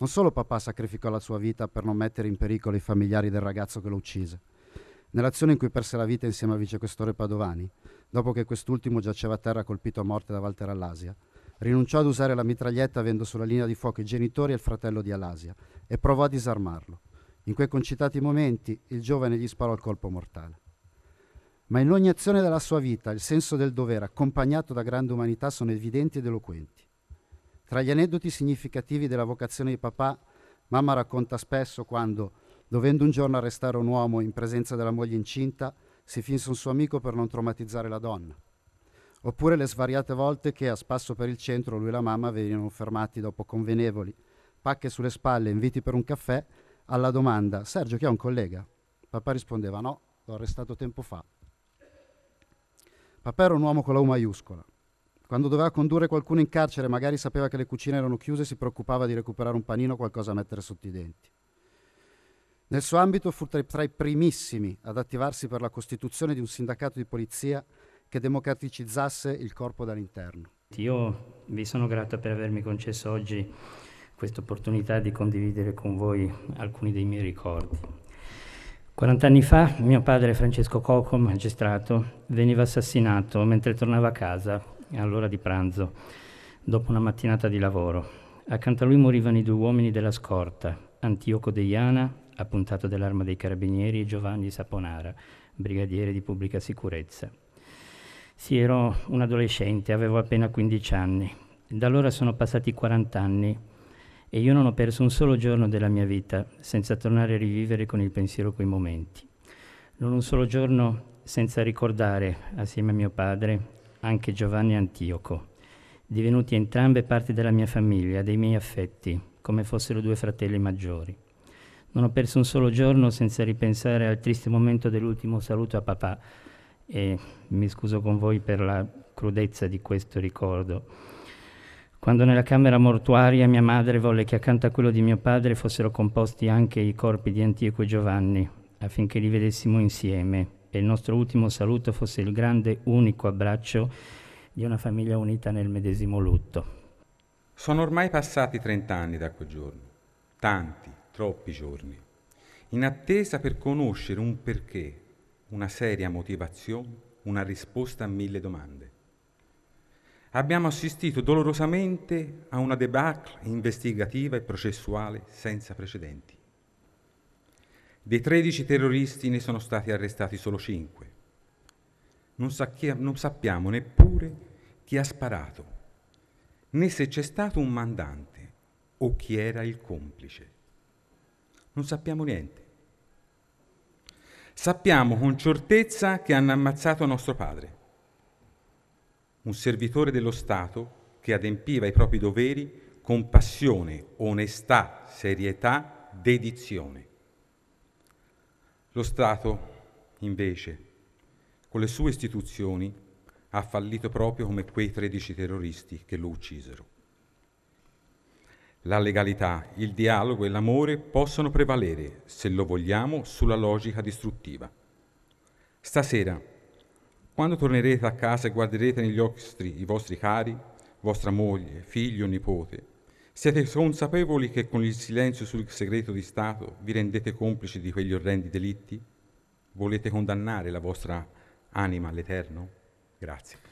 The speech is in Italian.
Non solo papà sacrificò la sua vita per non mettere in pericolo i familiari del ragazzo che lo uccise. Nell'azione in cui perse la vita insieme al vicequestore Padovani, dopo che quest'ultimo giaceva a terra colpito a morte da Walter Alasia, rinunciò ad usare la mitraglietta avendo sulla linea di fuoco i genitori e il fratello di Alasia e provò a disarmarlo. In quei concitati momenti il giovane gli sparò il colpo mortale. Ma in ogni azione della sua vita il senso del dovere accompagnato da grande umanità sono evidenti ed eloquenti. Tra gli aneddoti significativi della vocazione di papà, mamma racconta spesso quando, dovendo un giorno arrestare un uomo in presenza della moglie incinta, si finse un suo amico per non traumatizzare la donna. Oppure le svariate volte che a spasso per il centro lui e la mamma venivano fermati dopo convenevoli, pacche sulle spalle, inviti per un caffè, alla domanda Sergio chi ha un collega? Papà rispondeva no, l'ho arrestato tempo fa. Papà era un uomo con la U maiuscola, quando doveva condurre qualcuno in carcere, magari sapeva che le cucine erano chiuse e si preoccupava di recuperare un panino o qualcosa a mettere sotto i denti. Nel suo ambito fu tra i primissimi ad attivarsi per la costituzione di un sindacato di polizia che democraticizzasse il corpo dall'interno. Io vi sono grato per avermi concesso oggi questa opportunità di condividere con voi alcuni dei miei ricordi. 40 anni fa mio padre Francesco Coco, magistrato, veniva assassinato mentre tornava a casa all'ora di pranzo, dopo una mattinata di lavoro. Accanto a lui morivano i due uomini della scorta, Antioco Deiana, appuntato dell'arma dei carabinieri, e Giovanni Saponara, brigadiere di pubblica sicurezza. Sì, ero un adolescente, avevo appena 15 anni. Da allora sono passati 40 anni e io non ho perso un solo giorno della mia vita senza tornare a rivivere con il pensiero quei momenti. Non un solo giorno senza ricordare, assieme a mio padre, anche Giovanni Antioco, divenuti entrambe parte della mia famiglia, dei miei affetti, come fossero due fratelli maggiori. Non ho perso un solo giorno senza ripensare al triste momento dell'ultimo saluto a papà e mi scuso con voi per la crudezza di questo ricordo. Quando nella camera mortuaria mia madre volle che accanto a quello di mio padre fossero composti anche i corpi di Antioco e Giovanni, affinché li vedessimo insieme e il nostro ultimo saluto fosse il grande unico abbraccio di una famiglia unita nel medesimo lutto. Sono ormai passati trent'anni da quel giorno, tanti, troppi giorni, in attesa per conoscere un perché, una seria motivazione, una risposta a mille domande. Abbiamo assistito dolorosamente a una debacle investigativa e processuale senza precedenti. Dei 13 terroristi ne sono stati arrestati solo 5. Non, sa chi, non sappiamo neppure chi ha sparato, né se c'è stato un mandante o chi era il complice. Non sappiamo niente. Sappiamo con certezza che hanno ammazzato nostro padre, un servitore dello Stato che adempiva i propri doveri con passione, onestà, serietà, dedizione. Lo Stato, invece, con le sue istituzioni, ha fallito proprio come quei 13 terroristi che lo uccisero. La legalità, il dialogo e l'amore possono prevalere, se lo vogliamo, sulla logica distruttiva. Stasera, quando tornerete a casa e guarderete negli occhi i vostri cari, vostra moglie, figlio, nipote, siete consapevoli che con il silenzio sul segreto di Stato vi rendete complici di quegli orrendi delitti? Volete condannare la vostra anima all'Eterno? Grazie.